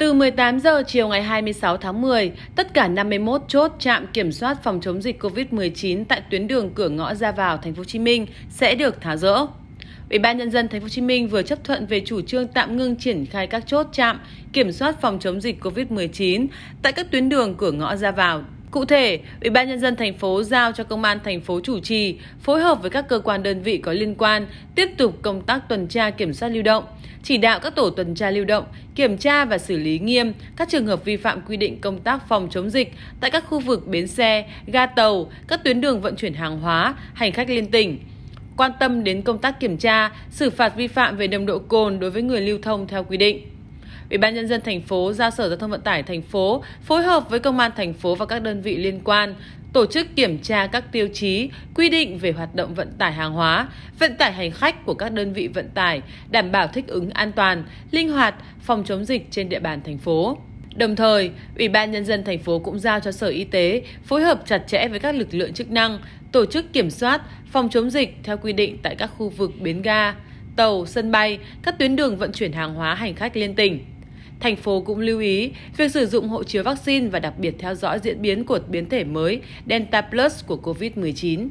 Từ 18 giờ chiều ngày 26 tháng 10, tất cả 51 chốt trạm kiểm soát phòng chống dịch COVID-19 tại tuyến đường cửa ngõ ra vào thành phố Hồ Chí Minh sẽ được tháo rỡ. Ủy ban nhân dân thành phố Hồ Chí Minh vừa chấp thuận về chủ trương tạm ngưng triển khai các chốt trạm kiểm soát phòng chống dịch COVID-19 tại các tuyến đường cửa ngõ ra vào Cụ thể, Ủy ban nhân dân thành phố giao cho công an thành phố chủ trì phối hợp với các cơ quan đơn vị có liên quan tiếp tục công tác tuần tra kiểm soát lưu động, chỉ đạo các tổ tuần tra lưu động kiểm tra và xử lý nghiêm các trường hợp vi phạm quy định công tác phòng chống dịch tại các khu vực bến xe, ga tàu, các tuyến đường vận chuyển hàng hóa, hành khách liên tỉnh quan tâm đến công tác kiểm tra, xử phạt vi phạm về nồng độ cồn đối với người lưu thông theo quy định. Ủy ban nhân dân thành phố giao Sở Giao thông Vận tải thành phố phối hợp với công an thành phố và các đơn vị liên quan tổ chức kiểm tra các tiêu chí quy định về hoạt động vận tải hàng hóa, vận tải hành khách của các đơn vị vận tải, đảm bảo thích ứng an toàn, linh hoạt, phòng chống dịch trên địa bàn thành phố. Đồng thời, Ủy ban Nhân dân thành phố cũng giao cho Sở Y tế phối hợp chặt chẽ với các lực lượng chức năng, tổ chức kiểm soát, phòng chống dịch theo quy định tại các khu vực bến ga, tàu, sân bay, các tuyến đường vận chuyển hàng hóa hành khách liên tỉnh. Thành phố cũng lưu ý việc sử dụng hộ chiếu vaccine và đặc biệt theo dõi diễn biến của biến thể mới Delta Plus của COVID-19.